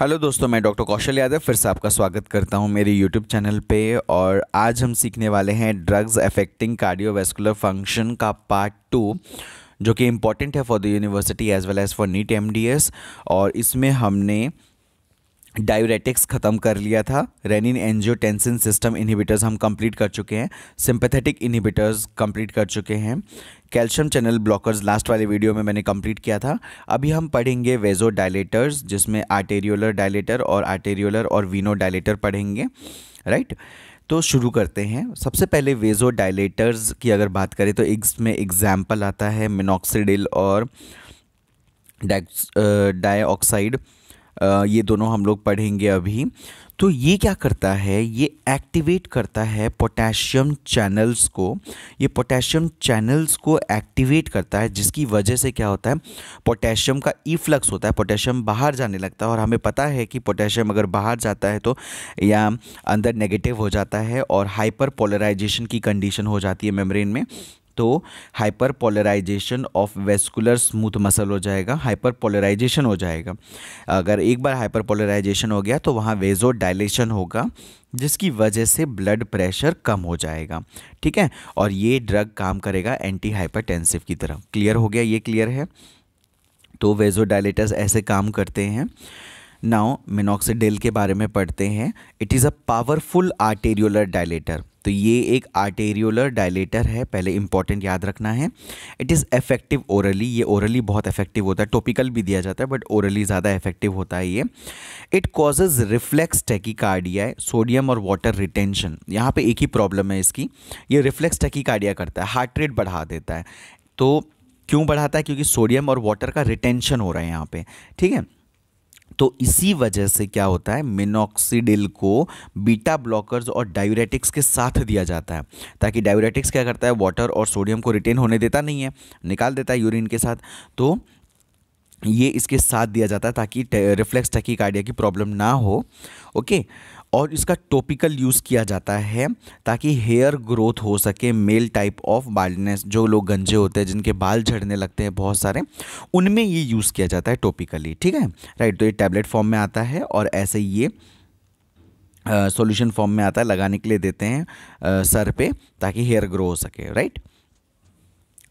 hello दोस्तों मैं doctor कौशल यादव फिर से आपका स्वागत करता हूं मेरे यूट्यूब चैनल पे और आज हम सीखने वाले हैं ड्रग्स अफेक्टिंग कार्डियोवेस्कुलर फंक्शन का पार्ट टू जो कि इम्पॉर्टेंट है for the university as well as for NEET MDS और इसमें हमने डायूरेटिक्स ख़त्म कर लिया था रेनिन एंजियोटेंसिन सिस्टम इनहिबिटर्स हम कंप्लीट कर चुके हैं सिंपैथेटिक इनहिबिटर्स कंप्लीट कर चुके हैं कैल्शियम चैनल ब्लॉकर्स लास्ट वाले वीडियो में मैंने कंप्लीट किया था अभी हम पढ़ेंगे वेजो डायलेटर्स जिसमें आर्टेरियोलर डायलेटर और आर्टेरियोलर और वीनो डायलेटर पढ़ेंगे राइट तो शुरू करते हैं सबसे पहले वेजो डायलेटर्स की अगर बात करें तो इसमें एग्जाम्पल आता है मिनोक्सीडिल और डाइऑक्साइड uh, ये दोनों हम लोग पढ़ेंगे अभी तो ये क्या करता है ये एक्टिवेट करता है पोटेशियम चैनल्स को ये पोटेशियम चैनल्स को एक्टिवेट करता है जिसकी वजह से क्या होता है पोटेशियम का ईफ्लक्स होता है पोटेशियम बाहर जाने लगता है और हमें पता है कि पोटेशियम अगर बाहर जाता है तो या अंदर नेगेटिव हो जाता है और हाइपर पोलराइजेशन की कंडीशन हो जाती है मेम्ब्रेन में तो hyperpolarization of vascular smooth muscle हो जाएगा हाइपर पोलराइजेशन हो जाएगा अगर एक बार हाइपर पोलराइजेशन हो गया तो वहाँ वेजो डायलेशन होगा जिसकी वजह से ब्लड प्रेशर कम हो जाएगा ठीक है और ये ड्रग काम करेगा एंटी हाइपरटेंसिव की तरह क्लियर हो गया ये क्लियर है तो वेजो डायलेटर्स ऐसे काम करते हैं नाउ मिनोक्सीडिल के बारे में पढ़ते हैं it is a powerful arteriolar dilator तो ये एक आर्टेरियोलर डायलेटर है पहले इंपॉर्टेंट याद रखना है इट इज़ इफेक्टिव ओरली ये ओरली बहुत इफेक्टिव होता है टॉपिकल भी दिया जाता है बट ओरली ज़्यादा इफेक्टिव होता है ये it causes reflex tachycardia sodium और वाटर रिटेंशन यहाँ पे एक ही प्रॉब्लम है इसकी ये रिफ्लेक्स टेकिकार्डिया करता है हार्ट रेट बढ़ा देता है तो क्यों बढ़ाता है क्योंकि सोडियम और वाटर का रिटेंशन हो रहा है यहाँ पे ठीक है तो इसी वजह से क्या होता है मिनोक्सीडिल को बीटा ब्लॉकर्स और डायूरेटिक्स के साथ दिया जाता है ताकि डायूरेटिक्स क्या करता है वाटर और सोडियम को रिटेन होने देता नहीं है निकाल देता है यूरिन के साथ तो ये इसके साथ दिया जाता है ताकि रिफ्लेक्स टकीकार्डिया की प्रॉब्लम ना हो ओके और इसका टॉपिकल यूज़ किया जाता है ताकि हेयर ग्रोथ हो सके मेल टाइप ऑफ बाल्डनेस जो लोग गंजे होते हैं जिनके बाल झड़ने लगते हैं बहुत सारे उनमें ये यूज़ किया जाता है टॉपिकली ठीक है राइट तो ये टैबलेट फॉर्म में आता है और ऐसे ही ये सॉल्यूशन फॉर्म में आता है लगाने के लिए देते हैं आ, सर पे ताकि हेयर ग्रो हो सके राइट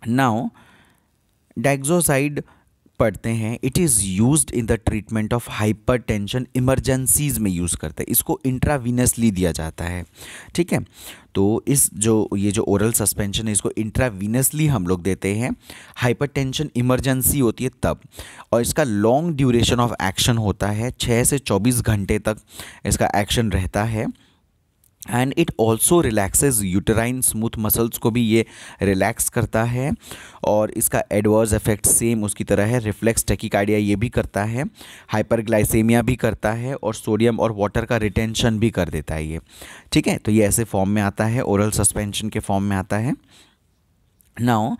नाउ डाइग्जोसाइड पढ़ते हैं it is use in the treatment of hypertension emergencies में यूज़ करते हैं इसको इंट्रावीनसली दिया जाता है ठीक है तो इस जो ये जो ओरल सस्पेंशन है इसको इंट्रावीनसली हम लोग देते हैं हाइपर टेंशन इमरजेंसी होती है तब और इसका लॉन्ग ड्यूरेशन ऑफ एक्शन होता है छः से चौबीस घंटे तक इसका एक्शन रहता है and it also relaxes uterine smooth muscles को भी ये रिलैक्स करता है और इसका एडवर्स इफेक्ट सेम उसकी तरह है रिफ्लेक्स टेकिकार्डिया ये भी करता है हाइपरग्लाइसेमिया भी करता है और सोडियम और वाटर का रिटेंशन भी कर देता है ये ठीक है तो ये ऐसे फॉर्म में आता है ओरल सस्पेंशन के फॉर्म में आता है now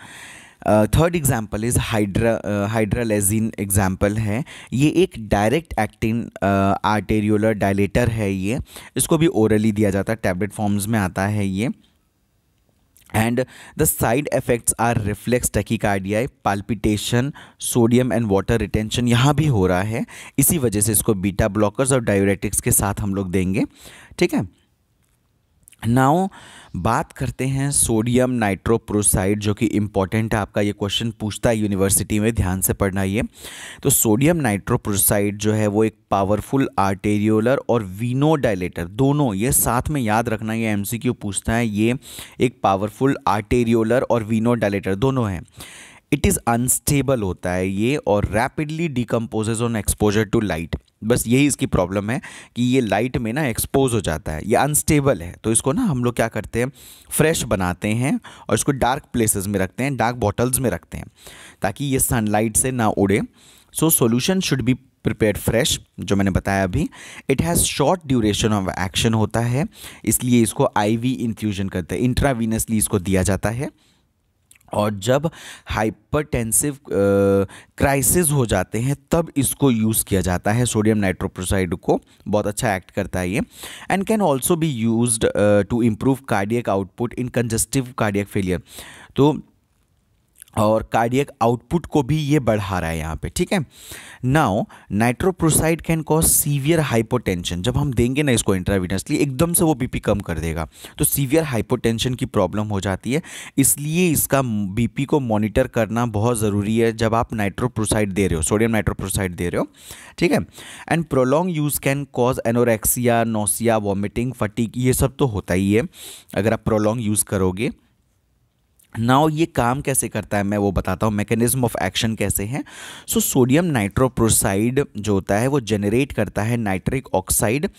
third example is hydra hydralazine example है ये एक डायरेक्ट एक्टिंग आर्टेरियोलर डायलेटर है ये इसको भी ओरली दिया जाता है टैबलेट फॉर्म्स में आता है ये the side side are reflex tachycardia palpitation sodium and water retention यहाँ भी हो रहा है इसी वजह से इसको बीटा ब्लॉकर्स और डायोरेटिक्स के साथ हम लोग देंगे ठीक है नाउ बात करते हैं सोडियम नाइट्रोप्रोसाइड जो कि इम्पॉर्टेंट है आपका ये क्वेश्चन पूछता है यूनिवर्सिटी में ध्यान से पढ़ना ये तो सोडियम नाइट्रोप्रोसाइड जो है वो एक पावरफुल आर्टेरियोलर और वीनो डायलेटर दोनों ये साथ में याद रखना ये एमसीक्यू पूछता है ये एक पावरफुल आर्टेरियोलर और वीनो डायलेटर दोनों हैं इट इज़ अनस्टेबल होता है ये और rapidly decomposes on exposure to light बस यही इसकी प्रॉब्लम है कि ये लाइट में ना एक्सपोज हो जाता है ये अनस्टेबल है तो इसको ना हम लोग क्या करते हैं फ्रेश बनाते हैं और इसको डार्क प्लेसेस में रखते हैं डार्क बॉटल्स में रखते हैं ताकि ये सनलाइट से ना उड़े so solution should be prepare fresh जो मैंने बताया अभी it has short duration of action होता है इसलिए इसको वी इन्फ्यूजन करते हैं इंट्रावीनसली इसको दिया जाता है और जब हाइपरटेंसिव क्राइसिस हो जाते हैं तब इसको यूज़ किया जाता है सोडियम नाइट्रोप्रोसाइड को बहुत अच्छा एक्ट करता है ये and can also be use to improve cardiac output in congestive cardiac failure तो और कार्डियक आउटपुट को भी ये बढ़ा रहा है यहाँ पे ठीक है now nitroprusside can cause severe hypotension जब हम देंगे ना इसको इंट्राविनसली तो एकदम से वो बीपी कम कर देगा तो सीवियर हाइपोटेंशन की प्रॉब्लम हो जाती है इसलिए इसका बीपी को मॉनिटर करना बहुत ज़रूरी है जब आप नाइट्रोप्रोसाइड दे रहे हो सोडियम नाइट्रोप्रोसाइड दे रहे हो ठीक है and prolong use can cause anorexia nausea vomiting fatigue ये सब तो होता ही है अगर आप प्रोलॉन्ग यूज़ करोगे नाउ ये काम कैसे करता है मैं वो बताता हूँ मैकेनिज्म ऑफ एक्शन कैसे हैं सो सोडियम नाइट्रोप्रोसाइड जो होता है वो जनरेट करता है nitric oxide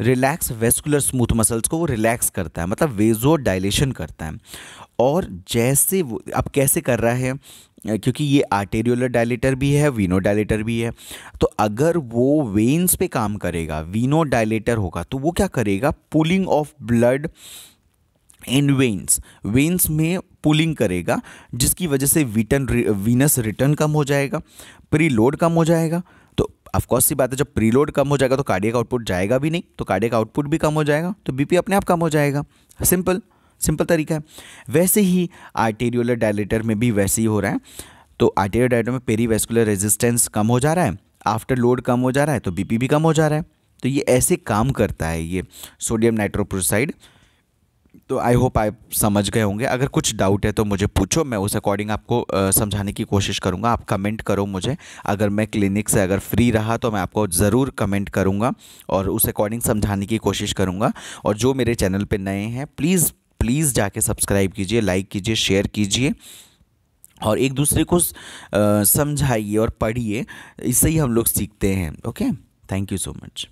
relax vascular smooth muscles को वो रिलैक्स करता है मतलब वेजो डायलेशन करता है और जैसे वो अब कैसे कर रहा है क्योंकि ये आर्टेरियोलर डायलेटर भी है वीनो डायलेटर भी है तो अगर वो वेन्स पे काम करेगा वीनो डायलेटर होगा तो वो क्या करेगा pooling of blood in veins veins में पुलिंग करेगा जिसकी वजह से वीटन वीनस रिटर्न कम हो जाएगा प्री लोड कम हो जाएगा तो ऑफकोर्स सी बात है जब प्रीलोड कम हो जाएगा तो कार्डियक आउटपुट जाएगा भी नहीं तो कार्डियक आउटपुट भी कम हो जाएगा तो बीपी अपने आप कम हो जाएगा सिंपल सिंपल तरीका है वैसे ही आर्टेरियोलर डायलेटर में भी वैसे ही हो रहा है तो आर्टेरियल डायलेटर में पेरी वेस्कुलर रेजिस्टेंस कम हो जा रहा है आफ्टर लोड कम हो जा रहा है तो बीपी भी कम हो जा रहा है तो ये ऐसे काम करता है ये सोडियम नाइट्रोप्रोसाइड तो आई होप आप समझ गए होंगे अगर कुछ डाउट है तो मुझे पूछो मैं उस अकॉर्डिंग आपको समझाने की कोशिश करूँगा आप कमेंट करो मुझे अगर मैं क्लिनिक से अगर फ्री रहा तो मैं आपको ज़रूर कमेंट करूँगा और उस अकॉर्डिंग समझाने की कोशिश करूँगा और जो मेरे चैनल पर नए हैं प्लीज़ प्लीज़ जाके सब्सक्राइब कीजिए लाइक कीजिए शेयर कीजिए और एक दूसरे को समझाइए और पढ़िए इससे ही हम लोग सीखते हैं okay thank you so much